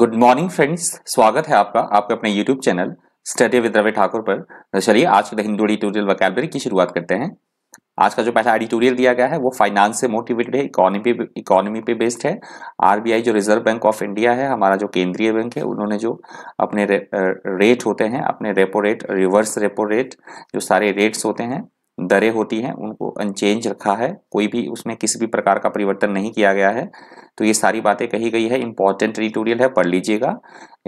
Good morning friends स्वागत है आपका आपके अपने YouTube channel study with Ravi Thakur पर तो चलिए आज के हिंदू एडिटोरियल वकैबलरी की शुरुआत करते हैं आज का जो पहला एडिटोरियल दिया गया है वो फाइनेंस से मोटिवेटेड है इकोनॉमी पे इकोनॉमी पे बेस्ड है आरबीआई जो रिजर्व बैंक ऑफ इंडिया है हमारा जो केंद्रीय बैंक है उन्होंने जो अपने रे, रेट होते हैं अपने repo rate reverse repo rate जो सारे रेट्स होते हैं दरें होती हैं उनको अनचेंज रखा है कोई भी उसमें किसी भी प्रकार का परिवर्तन नहीं किया गया है तो ये सारी बातें कही गई है इंपॉर्टेंट एडिटोरियल है पढ़ लीजिएगा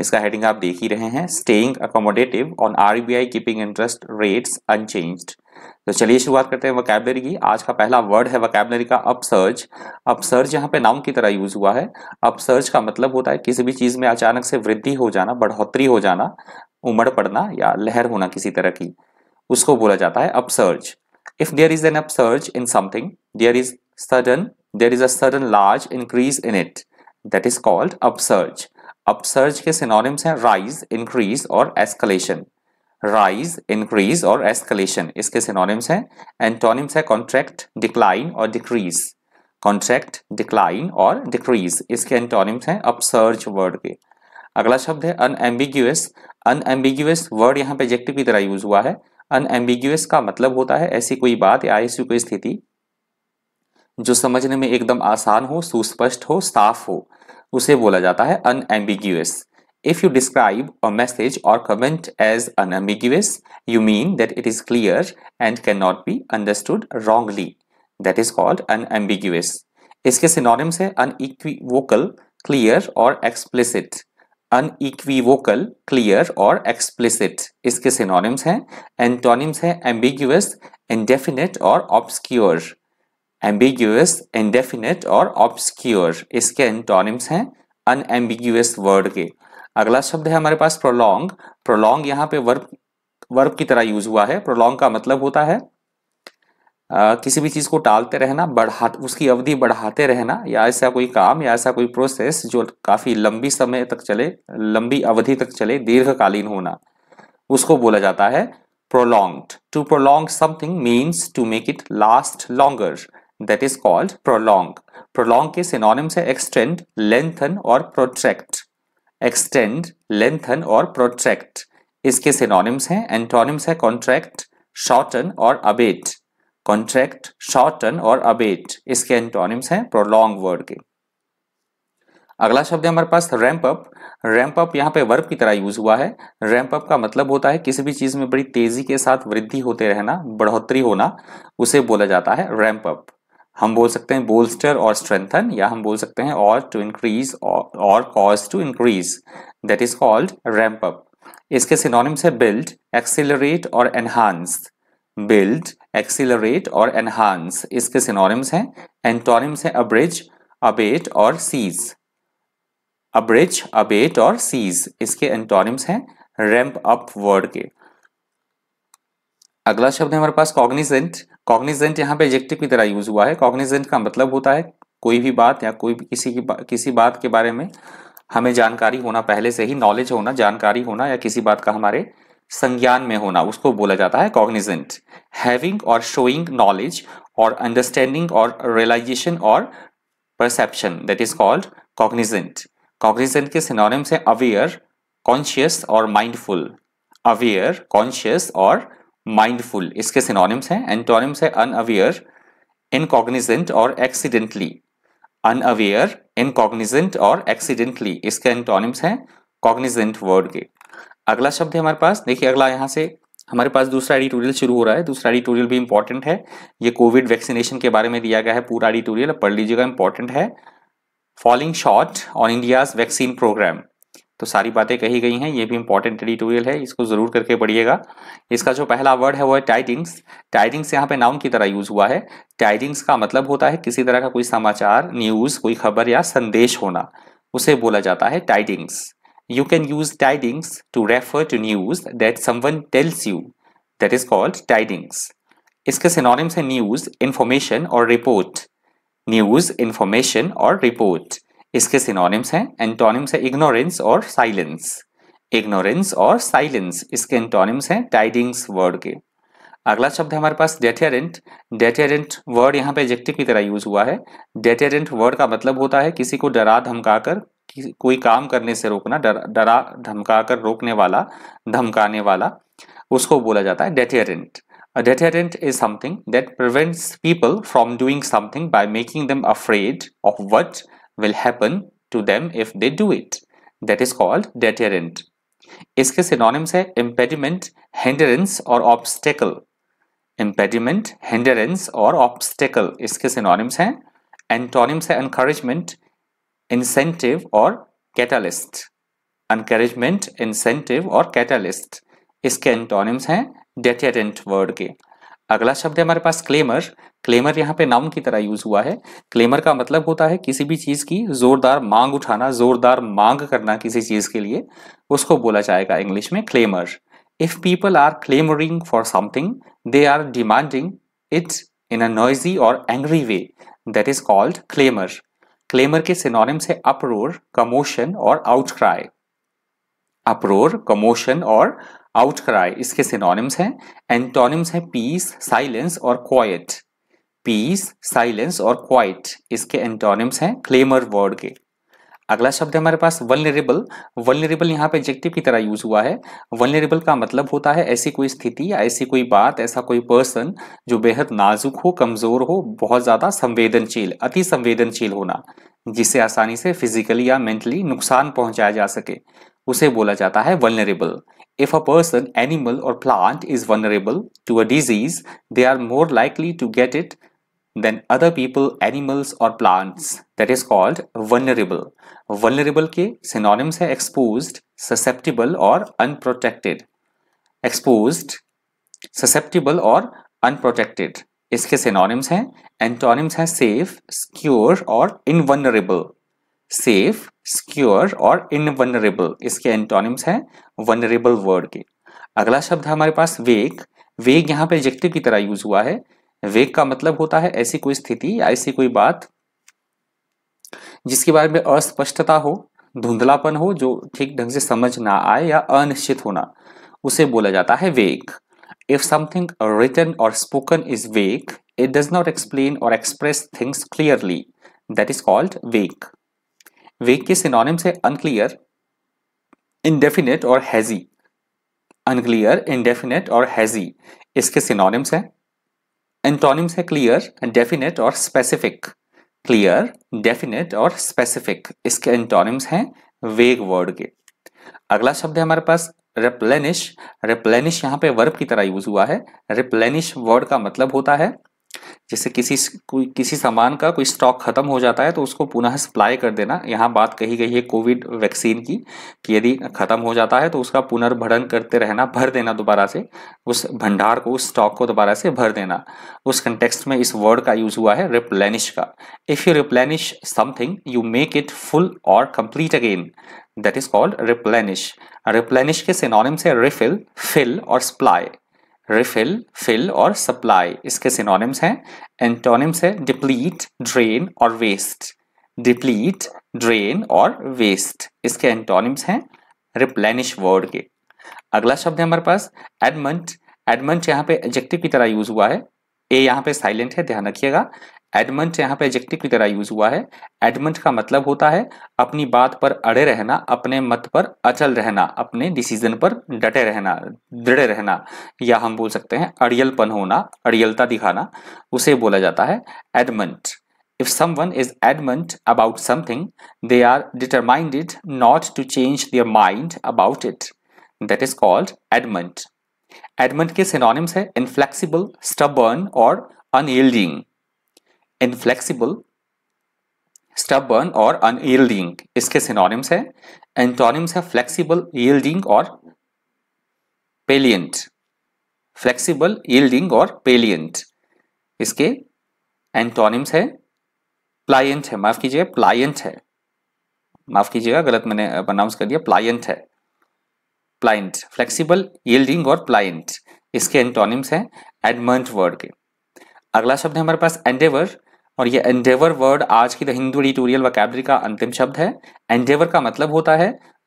इसका हेडिंग आप देख ही रहे हैं staying accommodative on R I keeping interest rates unchanged तो चलिए शुरुआत करते हैं वकैबलरी की आज का पहला वर्ड है वकैबलरी का अपसर्ज अपसर्ज यहाँ पे नाउन की तरह यूज हुआ है अपसर्ज का मतलब होता है किसी भी चीज़ में अचानक से वृद्धि हो जाना बढ़ोतरी हो जाना उमड़ पड़ना या लहर होना किसी तरह की उसको बोला जाता है upsurge if there is an upsurge in something there is sudden there is a sudden large increase in it that is called upsurge upsurge के सिनोनिम्स हैं राइज इंक्रीज और एस्केलेशन राइज इंक्रीज और एस्केलेशन इसके synonyms हैं antonyms है contract decline और decrease contract decline और decrease इसके एंटोनिम्स हैं अपसर्ज वर्ड के अगला शब्द है अनएम्बिग्यूस अनएम्बिग्यूस वर्ड यहाँ पे एजेक्टिव की तरह यूज हुआ है अनएम्बिग्यूस का मतलब होता है ऐसी कोई बात या ऐसी कोई स्थिति जो समझने में एकदम आसान हो सुस्पष्ट हो साफ हो उसे बोला जाता है unambiguous if you describe a message और comment as unambiguous you mean that it is clear and cannot be understood wrongly that is called unambiguous इसके सिनोनिम्स है अनइक्वोकल क्लियर और एक्सप्लिसिट अनइक्वीवोकल क्लियर और explicit इसके synonyms हैं antonyms हैं ambiguous indefinite और obscure ambiguous indefinite और obscure इसके एंटोनिम्स हैं अनएम्बिग्यूस वर्ड के अगला शब्द है हमारे पास प्रोलॉन्ग प्रोलॉन्ग यहाँ पे वर्ब वर्ब की तरह यूज हुआ है प्रोलॉन्ग का मतलब होता है आ, किसी भी चीज़ को टालते रहना बढ़ा उसकी अवधि बढ़ाते रहना या ऐसा कोई काम या ऐसा कोई प्रोसेस जो काफ़ी लंबी समय तक चले लंबी अवधि तक चले दीर्घकालीन होना उसको बोला जाता है prolonged to prolong something means to make it last longer that is called prolong prolong के सिनोनिम है एक्सटेंड लेंथन और प्रोट्रैक्ट एक्सटेंड लेंथन और प्रोट्रैक्ट इसके सिनोनिम्स हैं एंटोनिम्स है कॉन्ट्रैक्ट शॉर्टन और अबेट कॉन्ट्रैक्ट शॉर्टन और अबेट इसके एंटोनिम्स हैं प्रोलॉन्ग वर्ड के अगला शब्द है हमारे पास रैंप अप रैंप अप यहाँ पे वर्ब की तरह यूज हुआ है रैंप अप का मतलब होता है किसी भी चीज में बड़ी तेजी के साथ वृद्धि होते रहना बढ़ोतरी होना उसे बोला जाता है रैंप अप हम बोल सकते हैं बोल्स्टर और स्ट्रेंथन या हम बोल सकते हैं और टू इंक्रीज और cause to increase that is called ramp up इसके सिनोनिम्स है बिल्ड एक्सिलरेट और एनहांस्ड बिल्ड एक्सिलरेट और एनहांस इसके सिनोरिम्स हैं एंटोनिम्स हैं अब्रिज अबेट और सीज अब्रिज अबेट और सीज इसके एंटोनिम्स हैं रैम्प अप वर्ड के अगला शब्द है हमारे पास कॉग्निजेंट कॉग्निजेंट यहाँ पे एजेक्टिव की तरह यूज हुआ है कॉग्निजेंट का मतलब होता है कोई भी बात या कोई भी किसी की बा, किसी बात के बारे में हमें जानकारी होना पहले से ही नॉलेज होना जानकारी होना या किसी बात का हमारे संज्ञान में होना उसको बोला जाता है cognizant having or showing knowledge or understanding or realisation or perception that is called cognizant cognizant के सिनोनिम्स है अवेयर कॉन्शियस और माइंडफुल अवेयर कॉन्शियस और माइंडफुल इसके सिनोनिम्स हैं एंटोनिम्स है अनअवेयर इनकॉग्निजेंट और एक्सीडेंटली अनअवेयर इनकॉग्निजेंट और एक्सीडेंटली इसके एंटोनिम्स हैं कॉग्निजेंट वर्ड के अगला शब्द है हमारे पास देखिए अगला यहाँ से हमारे पास दूसरा एडिटोरियल शुरू हो रहा है दूसरा एडिटोरियल भी इंपॉर्टेंट है ये कोविड वैक्सीनेशन के बारे में दिया गया है पूरा एडिटोरियल पढ़ लीजिएगा इंपॉर्टेंट है falling short on India's vaccine programme तो सारी बातें कही गई हैं ये भी इंपॉर्टेंट एडिटोरियल है इसको ज़रूर करके पढ़िएगा इसका जो पहला वर्ड है वो है टाइटिंग्स टाइटिंग्स यहाँ पे नाउन की तरह यूज़ हुआ है टाइटिंग्स का मतलब होता है किसी तरह का कोई समाचार न्यूज़ कोई खबर या संदेश होना उसे बोला जाता है टाइटिंग्स you can use tidings to refer to news that someone tells you. That is called tidings. iske synonyms hain news, information or report. News, information or report. iske synonyms hain antonyms hain ignorance or silence. Ignorance or silence iske antonyms hain tidings word ke अगला शब्द हमारे पास डेटेरेंट डेटेरेंट word यहाँ पे adjective की तरह use हुआ है डेटेरेंट word का मतलब होता है किसी को डरा धमकाकर कोई काम करने से रोकना डरा धमकाकर रोकने वाला धमकाने वाला उसको बोला जाता है deterrent deterrent is something that prevents people from doing something by making them afraid of what will happen to them if they do it that is called deterrent इसके सिनोनिम्स है इम्पेडिमेंट हेंडरेंस और ऑब्स्टेकल इम्पेडिमेंट हेंडरेंस और obstacle इसके synonyms हैं antonyms है encouragement incentive or catalyst encouragement incentive और catalyst इसके antonyms हैं deterrent वर्ड के अगला शब्द है हमारे पास क्लेमर क्लेमर यहाँ पे नाउन की तरह यूज हुआ है क्लेमर का मतलब होता है किसी भी चीज की जोरदार मांग उठाना जोरदार मांग करना किसी चीज के लिए उसको बोला जाएगा इंग्लिश में clamour if people are clamouring for something they are demanding it in a noisy or angry way that is called clamour clamour के सिनोनिम्स है अपरोर कमोशन और आउटक्राई अपरोर कमोशन और आउटक्राई इसके सिनोनिम्स हैं antonyms हैं peace silence और quiet peace silence और quiet इसके एंटोनिम्स हैं क्लेमर वर्ड के अगला शब्द हमारे पास वनरेबल वनरेबल यहाँ पे एडजेक्टिव की तरह यूज हुआ है वनरेबल का मतलब होता है ऐसी कोई स्थिति या ऐसी कोई बात ऐसा कोई पर्सन जो बेहद नाजुक हो कमजोर हो बहुत ज्यादा संवेदनशील अति संवेदनशील होना जिसे आसानी से फिजिकली या मेंटली नुकसान पहुंचाया जा सके उसे बोला जाता है vulnerable if a person animal or plant is vulnerable to a disease they are more likely to get it than other people, animals or plants. That is called vulnerable. Vulnerable के synonyms है exposed, susceptible और unprotected. Exposed, susceptible और unprotected. इसके synonyms हैं antonyms हैं safe, secure और invulnerable. Safe, secure और invulnerable. इसके antonyms हैं vulnerable word के अगला शब्द है हमारे पास वेग वेग यहाँ पे एडजेक्टिव की तरह यूज हुआ है वेग का मतलब होता है ऐसी कोई स्थिति या ऐसी कोई बात जिसके बारे में अस्पष्टता हो धुंधलापन हो जो ठीक ढंग से समझ ना आए या अनिश्चित होना उसे बोला जाता है vague if something written or spoken is vague it does not explain or express things clearly that is called vague vague के सिनोनिम से अनक्लियर इनडेफिनेट और हैजी अनक्लियर इनडेफिनेट और हैजी इसके सिनोनिम्स हैं एंटोनिम्स है क्लियर डेफिनेट और स्पेसिफिक क्लियर डेफिनेट और specific इसके एंटोनिम्स हैं वेग वर्ड के अगला शब्द है हमारे पास रिप्लेनिश रिप्लेनिश यहाँ पे वर्ब की तरह यूज हुआ है रिप्लेनिश वर्ड का मतलब होता है जैसे किसी कोई किसी सामान का कोई स्टॉक ख़त्म हो जाता है तो उसको पुनः सप्लाई कर देना यहाँ बात कही गई है कोविड वैक्सीन की कि यदि ख़त्म हो जाता है तो उसका पुनर्भरण करते रहना भर देना दोबारा से उस भंडार को उस स्टॉक को दोबारा से भर देना उस कंटेक्स्ट में इस वर्ड का यूज़ हुआ है रिप्लेनिश का if you replenish something you make it full or complete again that is called replenish replenish के सिनोनिम से रिफिल फिल और सप्लाई रिफिल फिल और सप्लाई इसके सिनोनिम्स हैं एंटोनिम्स है डिप्लीट ड्रेन और वेस्ट डिप्लीट ड्रेन और वेस्ट इसके एंटोनिम्स हैं रिप्लेनिश वर्ड के अगला शब्द है हमारे पास एडमंट एडमंट यहाँ पे एडजेक्टिव की तरह यूज हुआ है ए यहाँ पे साइलेंट है ध्यान रखिएगा एडमंट यहाँ पे एजेक्टिव की तरह यूज हुआ है एडमंट का मतलब होता है अपनी बात पर अड़े रहना अपने मत पर अचल रहना अपने डिसीजन पर डटे रहना दृढ़ रहना या हम बोल सकते हैं अड़ियलपन होना अड़ियलता दिखाना उसे बोला जाता है adamant if someone is adamant about something they are determined not to change their mind about it that is called adamant adamant के सिनोनिम्स है इनफ्लेक्सिबल स्टबर्न और अनयिल्डिंग इनफ्लेक्सिबल स्टबर्न और अनयील्डिंग इसके सिनोनिम्स है एंटोनिम्स है flexible yielding और pliant flexible yielding और पेलियंट इसके एंटोनिम्स है प्लायंट है माफ कीजिएगा प्लायंट है माफ कीजिएगा गलत मैंने अनाउंस कर दिया प्लायंट है प्लायंट फ्लेक्सिबल यील्डिंग और प्लायंट इसके एंटोनिम्स है एडमंट वर्ड के अगला शब्द है हमारे पास एंडेवर और ये एंडेवर वर्ड आज की द हिंदू एडिटोरियल वकैबरी का अंतिम शब्द है एंडेवर का मतलब होता है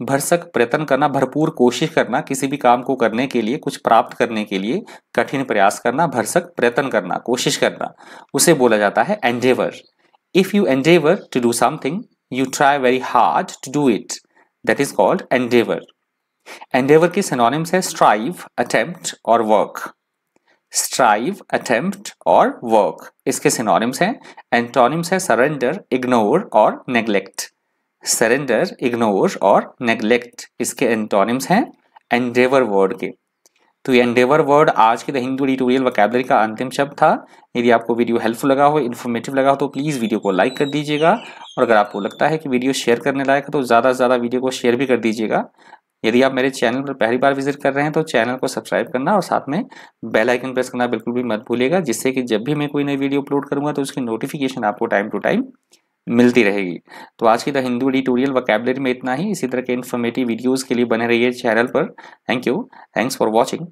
भरसक प्रयत्न करना भरपूर कोशिश करना किसी भी काम को करने के लिए कुछ प्राप्त करने के लिए कठिन प्रयास करना भरसक प्रयत्न करना कोशिश करना उसे बोला जाता है endeavour if you endeavour to do something you try very hard to do it that is called endeavour endeavour की सिनोनिम्स है स्ट्राइव अटेम्प्ट और वर्क स्ट्राइव अटेम्प्ट और वर्क इसके सिनोनिम्स हैं एंटोनिम्स है सरेंडर इग्नोर और नेग्लेक्ट सरेंडर इग्नोर और neglect इसके एंटोनिम्स हैं एंडेवर वर्ड के तो ये एंडेवर वर्ड आज के द हिंदू ट्यूटोरियल वकैबलरी का अंतिम शब्द था यदि आपको वीडियो हेल्पफुल लगा हो इन्फॉर्मेटिव लगा हो तो प्लीज़ वीडियो को लाइक कर दीजिएगा और अगर आपको लगता है कि वीडियो शेयर करने लायक है तो ज़्यादा से ज़्यादा वीडियो को शेयर भी कर दीजिएगा यदि आप मेरे चैनल पर पहली बार विजिट कर रहे हैं तो चैनल को सब्सक्राइब करना और साथ में बेल आइकन प्रेस करना बिल्कुल भी मत भूलिएगा जिससे कि जब भी मैं कोई नई वीडियो अपलोड करूंगा तो उसकी नोटिफिकेशन आपको टाइम टू टाइम मिलती रहेगी तो आज की द हिंदू एडिटोरियल वकैबलरी में इतना ही इसी तरह के इन्फॉर्मेटिव वीडियोज़ के लिए बने रही चैनल पर thank you thanks for watching